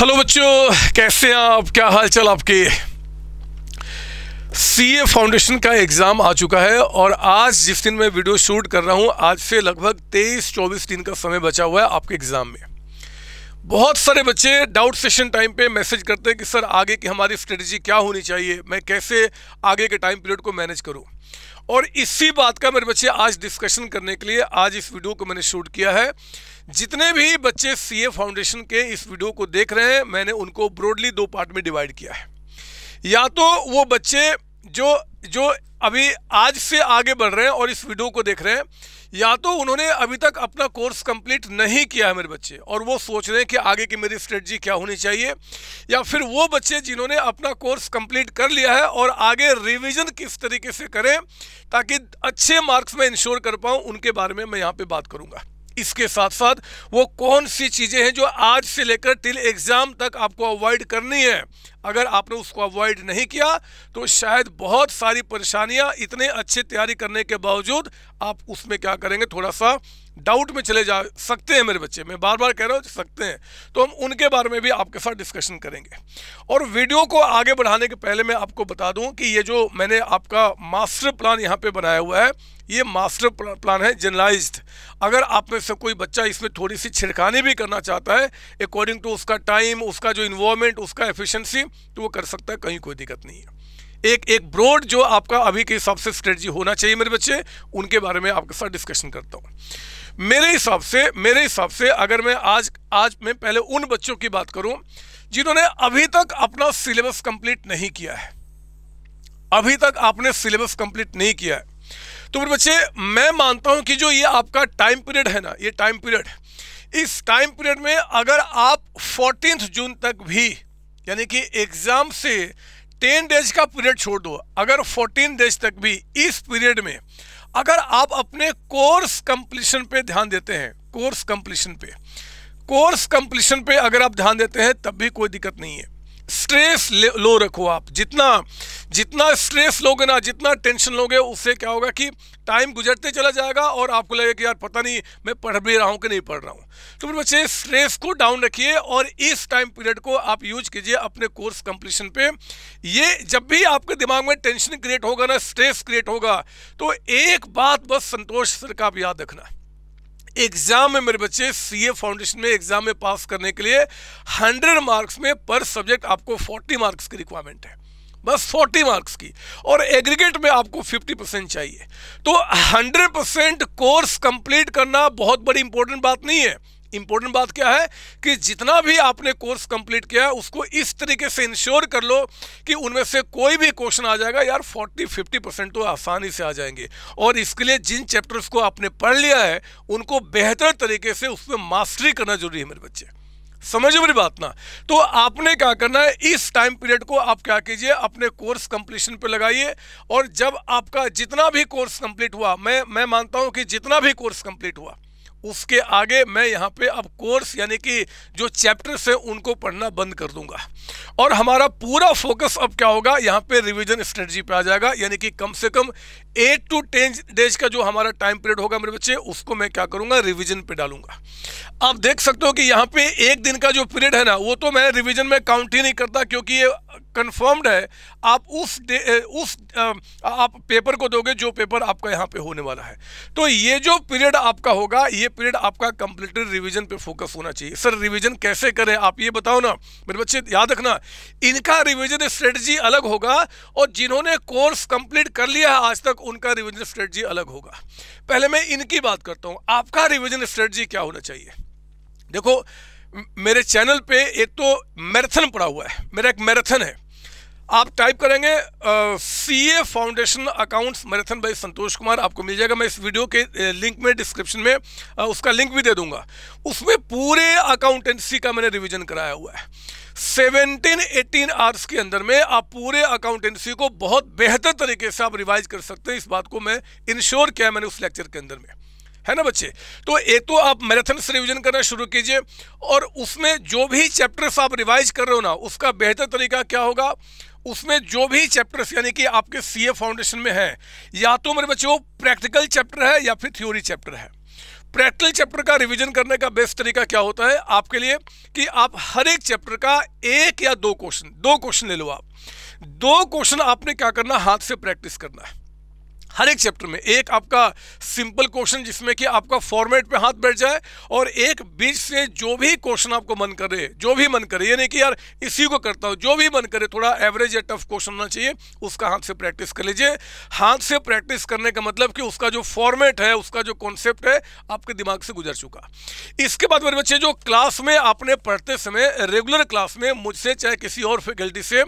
hello बच्चों कैसे हैं आप क्या हाल चाल आपके सी ए फाउंडेशन का एग्ज़ाम आ चुका है और आज जिस दिन मैं वीडियो शूट कर रहा हूं आज से लगभग 23-24 दिन का समय बचा हुआ है आपके एग्ज़ाम में बहुत सारे बच्चे डाउट सेशन टाइम पे मैसेज करते हैं कि सर आगे की हमारी स्ट्रेटजी क्या होनी चाहिए मैं कैसे आगे के टाइम पीरियड को मैनेज करूँ और इसी बात का मेरे बच्चे आज डिस्कशन करने के लिए आज इस वीडियो को मैंने शूट किया है जितने भी बच्चे सीए फाउंडेशन के इस वीडियो को देख रहे हैं मैंने उनको ब्रॉडली दो पार्ट में डिवाइड किया है या तो वो बच्चे जो जो अभी आज से आगे बढ़ रहे हैं और इस वीडियो को देख रहे हैं या तो उन्होंने अभी तक अपना कोर्स कंप्लीट नहीं किया है मेरे बच्चे और वो सोच रहे हैं कि आगे की मेरी स्ट्रेटजी क्या होनी चाहिए या फिर वो बच्चे जिन्होंने अपना कोर्स कंप्लीट कर लिया है और आगे रिवीजन किस तरीके से करें ताकि अच्छे मार्क्स में इंश्योर कर पाऊँ उनके बारे में मैं यहाँ पर बात करूँगा इसके साथ साथ वो कौन सी चीज़ें हैं जो आज से लेकर टिल एग्ज़ाम तक आपको अवॉइड करनी है अगर आपने उसको अवॉइड नहीं किया तो शायद बहुत सारी परेशानियां इतने अच्छे तैयारी करने के बावजूद आप उसमें क्या करेंगे थोड़ा सा डाउट में चले जा सकते हैं मेरे बच्चे मैं बार बार कह रहा हूँ सकते हैं तो हम उनके बारे में भी आपके साथ डिस्कशन करेंगे और वीडियो को आगे बढ़ाने के पहले मैं आपको बता दूँ कि ये जो मैंने आपका मास्टर प्लान यहाँ पर बनाया हुआ है ये मास्टर प्लान है जनरलाइज्ड अगर आप में से कोई बच्चा इसमें थोड़ी सी छिड़कानी भी करना चाहता है अकॉर्डिंग टू उसका टाइम उसका जो इन्वॉलमेंट उसका एफिशिएंसी तो वो कर सकता है कहीं कोई दिक्कत नहीं है एक एक ब्रॉड जो आपका अभी के हिसाब से स्ट्रेटजी होना चाहिए मेरे बच्चे उनके बारे में आपके साथ डिस्कशन करता हूँ मेरे हिसाब से मेरे हिसाब से अगर मैं आज आज मैं पहले उन बच्चों की बात करूँ जिन्होंने अभी तक अपना सिलेबस कंप्लीट नहीं किया है अभी तक आपने सिलेबस कंप्लीट नहीं किया है तो मेरे बच्चे मैं मानता हूँ कि जो ये आपका टाइम पीरियड है ना ये टाइम पीरियड इस टाइम पीरियड में अगर आप फोर्टीन जून तक भी यानी कि एग्ज़ाम से टेन डेज का पीरियड छोड़ दो अगर फोर्टीन डेज तक भी इस पीरियड में अगर आप अपने कोर्स कंप्लीशन पे ध्यान देते हैं कोर्स कंप्लीशन पे कोर्स कंप्लीशन पे अगर आप ध्यान देते हैं तब भी कोई दिक्कत नहीं है स्ट्रेस लो रखो आप जितना जितना स्ट्रेस लोगे ना जितना टेंशन लोगे उससे क्या होगा कि टाइम गुजरते चला जाएगा और आपको लगेगा कि यार पता नहीं मैं पढ़ भी रहा हूँ कि नहीं पढ़ रहा हूँ तो फिर बच्चे स्ट्रेस को डाउन रखिए और इस टाइम पीरियड को आप यूज कीजिए अपने कोर्स कंप्लीशन पे ये जब भी आपके दिमाग में टेंशन क्रिएट होगा ना स्ट्रेस क्रिएट होगा तो एक बात बस संतोष सर का आप याद रखना एग्जाम में मेरे बच्चे सीए फाउंडेशन में एग्जाम में पास करने के लिए 100 मार्क्स में पर सब्जेक्ट आपको 40 मार्क्स की रिक्वायरमेंट है बस 40 मार्क्स की और एग्रीगेट में आपको 50 परसेंट चाहिए तो 100 परसेंट कोर्स कंप्लीट करना बहुत बड़ी इंपॉर्टेंट बात नहीं है इंपॉर्टेंट बात क्या है कि जितना भी आपने कोर्स कंप्लीट किया है उसको इस तरीके से इंश्योर कर लो कि उनमें से कोई भी क्वेश्चन आ जाएगा यार 40 50 परसेंट तो आसानी से आ जाएंगे और इसके लिए जिन चैप्टर्स को आपने पढ़ लिया है उनको बेहतर तरीके से उसमें मास्टरी करना जरूरी है मेरे बच्चे समझो मेरी बात ना तो आपने क्या करना है इस टाइम पीरियड को आप क्या कीजिए अपने कोर्स कंप्लीशन पे लगाइए और जब आपका जितना भी कोर्स कंप्लीट हुआ मैं मैं मानता हूं कि जितना भी कोर्स कंप्लीट हुआ उसके आगे मैं यहाँ पे अब कोर्स यानी कि जो चैप्टर्स हैं उनको पढ़ना बंद कर दूंगा और हमारा पूरा फोकस अब क्या होगा यहाँ पे रिवीजन स्ट्रेटजी पे आ जाएगा यानी कि कम से कम एट टू टेन डेज का जो हमारा टाइम पीरियड होगा मेरे बच्चे उसको मैं क्या करूंगा रिवीजन पे डालूंगा आप देख सकते हो कि यहाँ पे एक दिन का जो पीरियड है ना वो तो मैं रिवीजन में काउंट ही नहीं करता क्योंकि ये कंफर्म्ड है आप उस उस आप पेपर को दोगे जो पेपर आपका यहाँ पे होने वाला है तो ये जो पीरियड आपका होगा ये पीरियड आपका कंप्लीट रिवीजन पे फोकस होना चाहिए सर रिवीजन कैसे करें आप ये बताओ ना मेरे बच्चे याद रखना इनका रिविजन स्ट्रेटजी अलग होगा और जिन्होंने कोर्स कंप्लीट कर लिया है आज तक उनका रिविजन स्ट्रेटजी अलग होगा पहले मैं इनकी बात करता हूँ आपका रिविजन स्ट्रेटजी क्या होना चाहिए देखो मेरे चैनल पे एक तो मैराथन पड़ा हुआ है मेरा एक मैराथन है आप टाइप करेंगे C A foundation accounts marathon by Santosh Kumar आपको मिल जाएगा मैं इस वीडियो के लिंक में डिस्क्रिप्शन में आ, उसका लिंक भी दे दूंगा उसमें पूरे अकाउंटेंसी का मैंने रिवीजन कराया हुआ है 17 18 आवर्स के अंदर में आप पूरे अकाउंटेंसी को बहुत बेहतर तरीके से आप रिवाइज कर सकते हैं इस बात को मैं इंश्योर किया मैंने उस लेक्चर के अंदर में है ना बच्चे तो एक तो आप मैराथन से रिविजन करना शुरू कीजिए और उसमें जो भी चैप्टर्स आप रिवाइज कर रहे हो ना उसका बेहतर तरीका क्या होगा उसमें जो भी चैप्टर्स यानी कि आपके सीए फाउंडेशन में है या तो मेरे बच्चों प्रैक्टिकल चैप्टर है या फिर थ्योरी चैप्टर है प्रैक्टिकल चैप्टर का रिवीजन करने का बेस्ट तरीका क्या होता है आपके लिए कि आप हर एक चैप्टर का एक या दो क्वेश्चन दो क्वेश्चन ले लो आप दो क्वेश्चन आपने क्या करना हाथ से प्रैक्टिस करना है हर एक चैप्टर में एक आपका सिंपल क्वेश्चन जिसमें कि आपका फॉर्मेट पे हाथ बैठ जाए और एक बीच से जो भी क्वेश्चन आपको मन करे जो भी मन करे ये नहीं कि यार इसी को करता हो जो भी मन करे थोड़ा एवरेज या टफ क्वेश्चन होना चाहिए उसका हाथ से प्रैक्टिस कर लीजिए हाथ से प्रैक्टिस करने का मतलब कि उसका जो फॉर्मेट है उसका जो कॉन्सेप्ट है आपके दिमाग से गुजर चुका इसके बाद मेरे बच्चे जो क्लास में आपने पढ़ते समय रेगुलर क्लास में मुझसे चाहे किसी और फैकल्टी से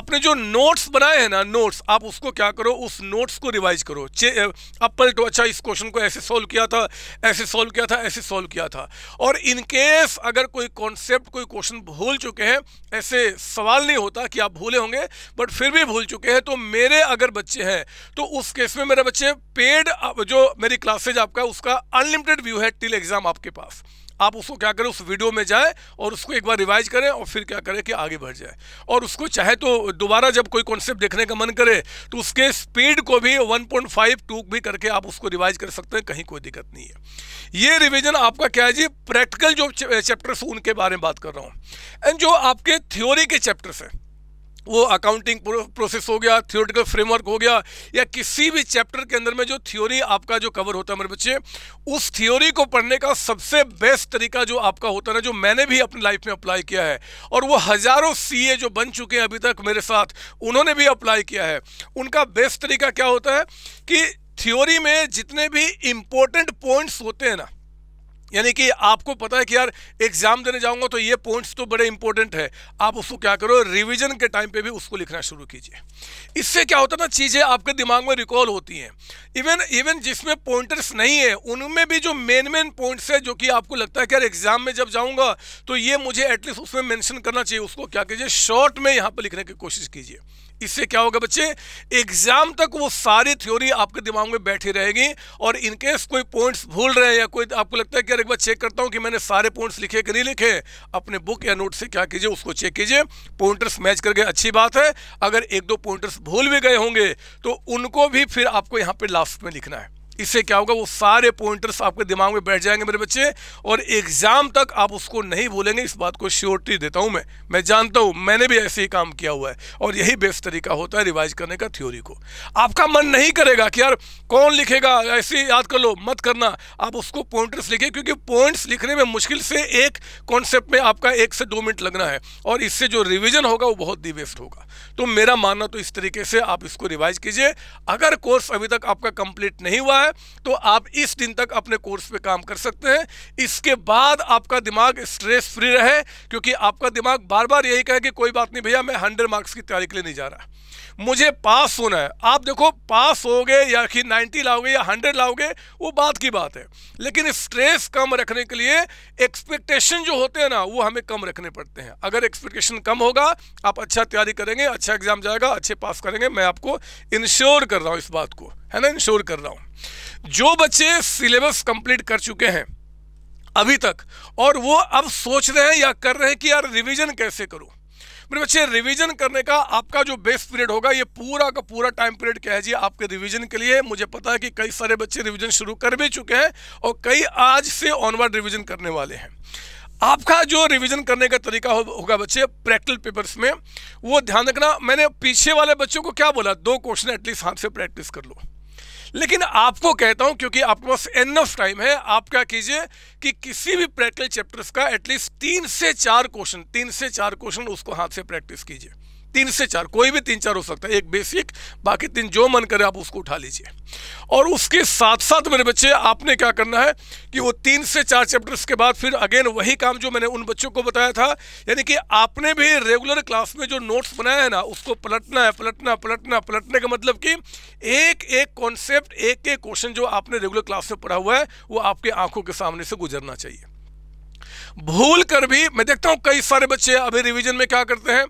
आपने जो नोट्स बनाए हैं ना नोट्स आप उसको क्या करो उस नोट्स को रिवाइज रिवाइज करो अपल टू तो अच्छा इस क्वेश्चन को ऐसे सॉल्व किया था ऐसे सॉल्व किया था ऐसे सॉल्व किया था और इनकेस अगर कोई कॉन्सेप्ट कोई क्वेश्चन भूल चुके हैं ऐसे सवाल नहीं होता कि आप भूले होंगे बट फिर भी भूल चुके हैं तो मेरे अगर बच्चे हैं तो उस केस में मेरे बच्चे पेड जो मेरी क्लासेज आपका उसका अनलिमिटेड व्यू है टिल एग्जाम आपके पास आप उसको क्या करें उस वीडियो में जाए और उसको एक बार रिवाइज करें और फिर क्या करें कि आगे बढ़ जाए और उसको चाहे तो दोबारा जब कोई कॉन्सेप्ट देखने का मन करे तो उसके स्पीड को भी 1.5 टू भी करके आप उसको रिवाइज कर सकते हैं कहीं कोई दिक्कत नहीं है ये रिविजन आपका क्या है जी प्रैक्टिकल जो चैप्टर्स उनके बारे में बात कर रहा हूँ एंड जो आपके थ्योरी के चैप्टर्स हैं वो अकाउंटिंग प्रोसेस हो गया थियोरटिकल फ्रेमवर्क हो गया या किसी भी चैप्टर के अंदर में जो थ्योरी आपका जो कवर होता है मेरे बच्चे उस थ्योरी को पढ़ने का सबसे बेस्ट तरीका जो आपका होता है जो मैंने भी अपनी लाइफ में अप्लाई किया है और वो हज़ारों सी जो बन चुके हैं अभी तक मेरे साथ उन्होंने भी अप्लाई किया है उनका बेस्ट तरीका क्या होता है कि थ्योरी में जितने भी इम्पोर्टेंट पॉइंट्स होते हैं ना यानी कि आपको पता है कि यार एग्जाम देने जाऊंगा तो ये पॉइंट्स तो बड़े इंपॉर्टेंट है आप उसको क्या करो रिवीजन के टाइम पे भी उसको लिखना शुरू कीजिए इससे क्या होता है ना चीज़ें आपके दिमाग में रिकॉल होती हैं इवन इवन जिसमें पॉइंटर्स नहीं है उनमें भी जो मेन मेन पॉइंट्स है जो कि आपको लगता है कि यार एग्जाम में जब जाऊँगा तो ये मुझे एटलीस्ट उसमें मैंशन करना चाहिए उसको क्या कीजिए शॉर्ट में यहाँ पर लिखने की कोशिश कीजिए इससे क्या होगा बच्चे एग्जाम तक वो सारी थ्योरी आपके दिमाग में बैठी रहेगी और इनकेस कोई पॉइंट्स भूल रहे हैं या कोई आपको लगता है कि अरे एक बार चेक करता हूँ कि मैंने सारे पॉइंट्स लिखे कि नहीं लिखे अपने बुक या नोट से क्या कीजिए उसको चेक कीजिए पॉइंटर्स मैच कर गए अच्छी बात है अगर एक दो पॉइंटर्स भूल भी गए होंगे तो उनको भी फिर आपको यहाँ पर लास्ट में लिखना है इससे क्या होगा वो सारे पॉइंटर्स आपके दिमाग में बैठ जाएंगे मेरे बच्चे और एग्जाम तक आप उसको नहीं भूलेंगे इस बात को श्योरिटी देता हूं मैं मैं जानता हूं मैंने भी ऐसे ही काम किया हुआ है और यही बेस्ट तरीका होता है रिवाइज करने का थ्योरी को आपका मन नहीं करेगा कि यार कौन लिखेगा ऐसे याद कर लो मत करना आप उसको पॉइंटर्स लिखे क्योंकि पॉइंट्स लिखने में मुश्किल से एक कॉन्सेप्ट में आपका एक से दो मिनट लगना है और इससे जो रिविजन होगा वो बहुत दी वेस्ट होगा तो मेरा मानना तो इस तरीके से आप इसको रिवाइज कीजिए अगर कोर्स अभी तक आपका कंप्लीट नहीं हुआ है है तो आप इस दिन तक अपने कोर्स पे काम कर सकते हैं इसके बाद आपका दिमाग स्ट्रेस फ्री रहे क्योंकि आपका दिमाग बार बार यही कहे कि कोई बात नहीं भैया मैं हंड्रेड मार्क्स की तैयारी के लिए नहीं जा रहा मुझे पास होना है आप देखो पास हो गए या कि नाइन्टी लाओगे या हंड्रेड लाओगे वो बात की बात है लेकिन स्ट्रेस कम रखने के लिए एक्सपेक्टेशन जो होते हैं ना वो हमें कम रखने पड़ते हैं अगर एक्सपेक्टेशन कम होगा आप अच्छा तैयारी करेंगे अच्छा एग्जाम जाएगा अच्छे पास करेंगे मैं आपको इंश्योर कर रहा हूँ इस बात को है ना इंश्योर कर रहा हूँ जो बच्चे सिलेबस कंप्लीट कर चुके हैं अभी तक और वो अब सोच रहे हैं या कर रहे हैं कि यार रिवीजन कैसे करूँ मेरे बच्चे रिवीजन करने का आपका जो बेस पीरियड होगा ये पूरा का पूरा टाइम पीरियड क्या है जी आपके रिवीजन के लिए मुझे पता है कि कई सारे बच्चे रिवीजन शुरू कर भी चुके हैं और कई आज से ऑनवर्ड रिवीजन करने वाले हैं आपका जो रिवीजन करने का तरीका हो, होगा बच्चे प्रैक्टिकल पेपर्स में वो ध्यान रखना मैंने पीछे वाले बच्चों को क्या बोला दो क्वेश्चन एटलीस्ट हाथ से प्रैक्टिस कर लो लेकिन आपको कहता हूं क्योंकि आपके पास एनफ टाइम है आप क्या कीजिए कि किसी भी प्रैक्टिकल चैप्टर्स का एटलीस्ट तीन से चार क्वेश्चन तीन से चार क्वेश्चन उसको हाथ से प्रैक्टिस कीजिए तीन से चार कोई भी तीन चार हो सकता है एक बेसिक बाकी तीन जो मन करे आप उसको उठा लीजिए और उसके साथ साथ मेरे बच्चे आपने क्या करना है कि वो तीन से चार चैप्टर्स के बाद फिर अगेन वही काम जो मैंने उन बच्चों को बताया था यानी कि आपने भी रेगुलर क्लास में जो नोट्स बनाया है ना उसको पलटना है पलटना पलटना पलटने का मतलब कि एक एक कॉन्सेप्ट एक एक क्वेश्चन जो आपने रेगुलर क्लास में पढ़ा हुआ है वो आपके आंखों के सामने से गुजरना चाहिए भूल कर भी मैं देखता हूं कई सारे बच्चे अभी रिवीजन में क्या करते हैं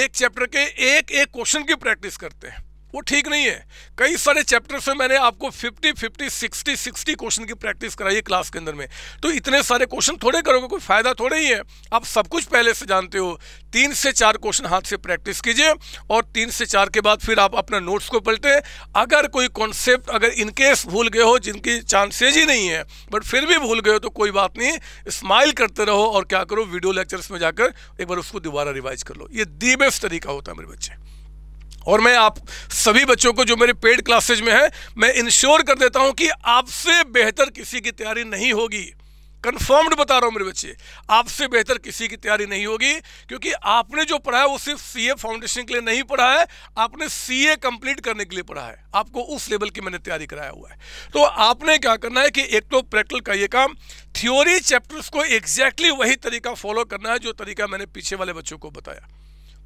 एक चैप्टर के एक एक क्वेश्चन की प्रैक्टिस करते हैं वो ठीक नहीं है कई सारे चैप्टर्स में मैंने आपको 50, 50, 60, 60 क्वेश्चन की प्रैक्टिस कराई है क्लास के अंदर में तो इतने सारे क्वेश्चन थोड़े करोगे कोई फ़ायदा थोड़ा ही है आप सब कुछ पहले से जानते हो तीन से चार क्वेश्चन हाथ से प्रैक्टिस कीजिए और तीन से चार के बाद फिर आप अपना नोट्स को पलटें अगर कोई कॉन्सेप्ट अगर इनकेस भूल गए हो जिनकी चांसेज ही नहीं है बट फिर भी भूल गए हो तो कोई बात नहीं स्माइल करते रहो और क्या करो वीडियो लेक्चर्स में जाकर एक बार उसको दोबारा रिवाइज कर लो ये दी बेस्ट तरीका होता है मेरे बच्चे और मैं आप सभी बच्चों को जो मेरे पेड क्लासेज में है मैं इंश्योर कर देता हूं कि आपसे बेहतर किसी की तैयारी नहीं होगी कन्फर्म्ड बता रहा हूं मेरे बच्चे आपसे बेहतर किसी की तैयारी नहीं होगी क्योंकि आपने जो पढ़ा है वो सिर्फ सीए फाउंडेशन के लिए नहीं पढ़ा है आपने सीए कंप्लीट करने के लिए पढ़ा है आपको उस लेवल की मैंने तैयारी कराया हुआ है तो आपने क्या करना है कि एक तो प्रैक्टिकल का ये काम थ्योरी चैप्टर्स को एग्जैक्टली exactly वही तरीका फॉलो करना है जो तरीका मैंने पीछे वाले बच्चों को बताया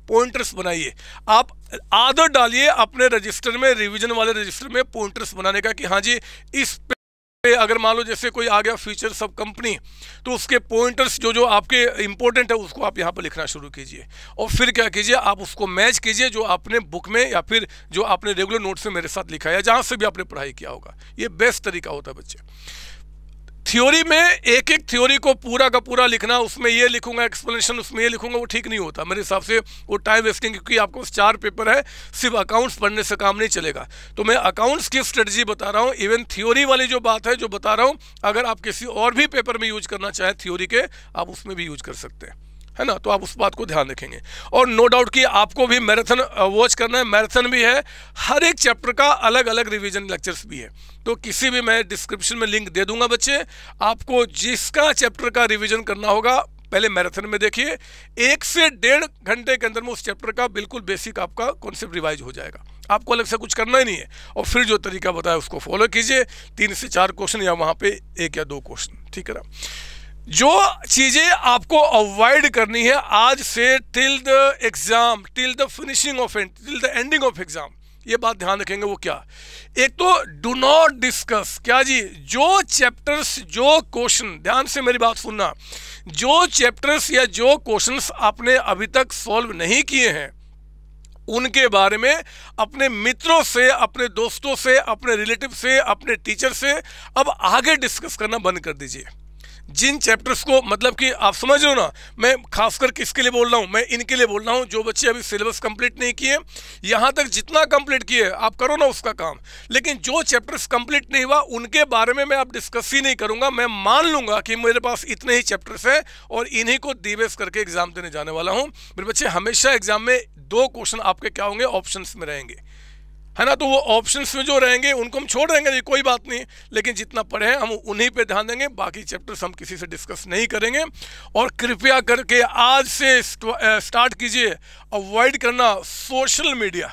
पॉइंटर्स बनाइए आप आदत डालिए अपने रजिस्टर में रिवीजन वाले रजिस्टर में पॉइंटर्स बनाने का कि हाँ जी इस पे अगर मान लो जैसे कोई आ गया फीचर सब कंपनी तो उसके पॉइंटर्स जो जो आपके इंपॉर्टेंट है उसको आप यहाँ पर लिखना शुरू कीजिए और फिर क्या कीजिए आप उसको मैच कीजिए जो आपने बुक में या फिर जो आपने रेगुलर नोट्स में मेरे साथ लिखा है जहाँ से भी आपने पढ़ाई किया होगा ये बेस्ट तरीका होता है बच्चे थ्योरी में एक एक थ्योरी को पूरा का पूरा लिखना उसमें ये लिखूंगा एक्सप्लेनेशन उसमें ये लिखूंगा वो ठीक नहीं होता मेरे हिसाब से वो टाइम वेस्टिंग क्योंकि आपको चार पेपर है सिर्फ अकाउंट्स पढ़ने से काम नहीं चलेगा तो मैं अकाउंट्स की स्ट्रेटजी बता रहा हूँ इवन थ्योरी वाली जो बात है जो बता रहा हूँ अगर आप किसी और भी पेपर में यूज करना चाहें थ्योरी के आप उसमें भी यूज कर सकते हैं है ना तो आप उस बात को ध्यान रखेंगे और नो डाउट कि आपको भी मैराथन वॉच करना है मैराथन भी है हर एक चैप्टर का अलग अलग रिवीजन लेक्चर्स भी है तो किसी भी मैं डिस्क्रिप्शन में लिंक दे दूंगा बच्चे आपको जिसका चैप्टर का रिविजन करना होगा पहले मैराथन में देखिए एक से डेढ़ घंटे के अंदर में उस चैप्टर का बिल्कुल बेसिक आपका कॉन्सेप्ट रिवाइज हो जाएगा आपको अलग से कुछ करना ही नहीं है और फिर जो तरीका बताया उसको फॉलो कीजिए तीन से चार क्वेश्चन या वहाँ पे एक या दो क्वेश्चन ठीक है ना जो चीज़ें आपको अवॉइड करनी है आज से till the exam till the finishing of and till the ending of exam ये बात ध्यान रखेंगे वो क्या एक तो डू नॉट डिस्कस क्या जी जो चैप्टर्स जो क्वेश्चन ध्यान से मेरी बात सुनना जो चैप्टर्स या जो क्वेश्चंस आपने अभी तक सॉल्व नहीं किए हैं उनके बारे में अपने मित्रों से अपने दोस्तों से अपने रिलेटिव से अपने टीचर से अब आगे डिस्कस करना बंद कर दीजिए जिन चैप्टर्स को मतलब कि आप समझ रहे हो ना मैं खासकर किसके लिए बोल रहा हूँ मैं इनके लिए बोल रहा हूँ जो बच्चे अभी सिलेबस कंप्लीट नहीं किए यहाँ तक जितना कंप्लीट किए आप करो ना उसका काम लेकिन जो चैप्टर्स कंप्लीट नहीं हुआ उनके बारे में मैं आप डिस्कस ही नहीं करूँगा मैं मान लूँगा कि मेरे पास इतने ही चैप्टर्स हैं और इन्हीं को दिवेस करके एग्जाम देने जाने वाला हूँ मेरे बच्चे हमेशा एग्जाम में दो क्वेश्चन आपके क्या होंगे ऑप्शन में रहेंगे है ना तो वो ऑप्शंस में जो रहेंगे उनको हम छोड़ देंगे कोई बात नहीं लेकिन जितना पढ़े हैं हम उन्हीं पे ध्यान देंगे बाकी चैप्टर्स हम किसी से डिस्कस नहीं करेंगे और कृपया करके आज से स्टार्ट कीजिए अवॉइड करना सोशल मीडिया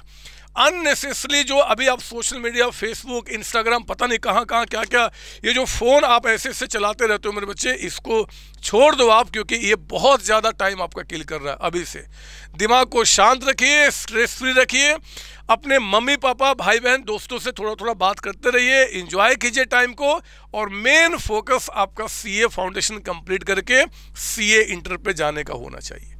अननेसेसरी जो अभी आप सोशल मीडिया फेसबुक इंस्टाग्राम पता नहीं कहाँ कहाँ क्या क्या ये जो फ़ोन आप ऐसे ऐसे चलाते रहते हो मेरे बच्चे इसको छोड़ दो आप क्योंकि ये बहुत ज़्यादा टाइम आपका किल कर रहा है अभी से दिमाग को शांत रखिए स्ट्रेस फ्री रखिए अपने मम्मी पापा भाई बहन दोस्तों से थोड़ा थोड़ा बात करते रहिए इंजॉय कीजिए टाइम को और मेन फोकस आपका सी फाउंडेशन कंप्लीट करके सी इंटर पर जाने का होना चाहिए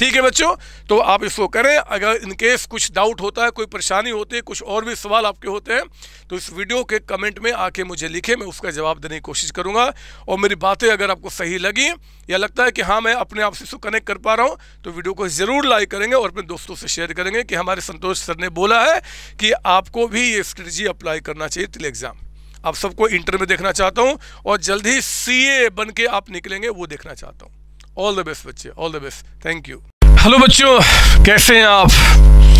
ठीक है बच्चों तो आप इसको करें अगर इनकेस कुछ डाउट होता है कोई परेशानी होती है कुछ और भी सवाल आपके होते हैं तो इस वीडियो के कमेंट में आके मुझे लिखें मैं उसका जवाब देने की कोशिश करूँगा और मेरी बातें अगर आपको सही लगी या लगता है कि हाँ मैं अपने आप से इसको कनेक्ट कर पा रहा हूँ तो वीडियो को ज़रूर लाइक करेंगे और अपने दोस्तों से शेयर करेंगे कि हमारे संतोष सर ने बोला है कि आपको भी ये स्ट्रेटजी अप्लाई करना चाहिए तिल एग्ज़ाम आप सबको इंटर में देखना चाहता हूँ और जल्द ही सी बन के आप निकलेंगे वो देखना चाहता हूँ ऑल द बेस्ट बच्चे all the best thank you hello बच्चों कैसे हैं आप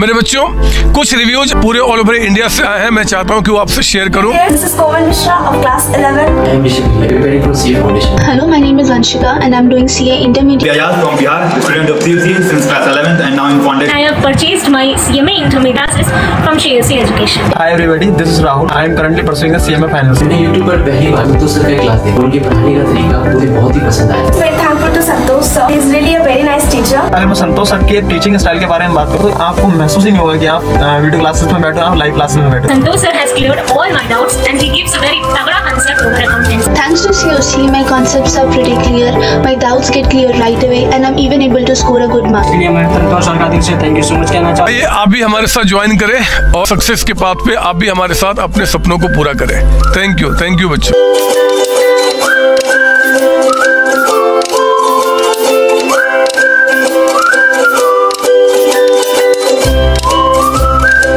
मेरे बच्चों कुछ रिव्यूज पूरे ऑल ओवर इंडिया से आए हैं मैं चाहता हूँ कि वो आपसे शेयर करूँ hello my name is Anshika Rahul मैं संतोष सर इज अगर मैं संतोष सर के टीचिंग स्टाइल के बारे में बात करूं तो आपको महसूस ही नहीं होगा कि आप वीडियो क्लासेस में बैठो आप लाइव क्लासेस में बैठो Santosh sir has cleared all my doubts and he gives a very तगड़ा आंसर टू मेरा complaints thanks to COC my concepts are pretty clear my doubts get clear right away and i'm even able to score a good mark इसलिए मैं Santosh sir का दिल से thank you so much कहना चाहता हूं आप भी हमारे साथ ज्वाइन करें और सक्सेस के पाथ पे आप भी हमारे साथ अपने सपनों को पूरा करें थैंक यू थैंक यू बच्चों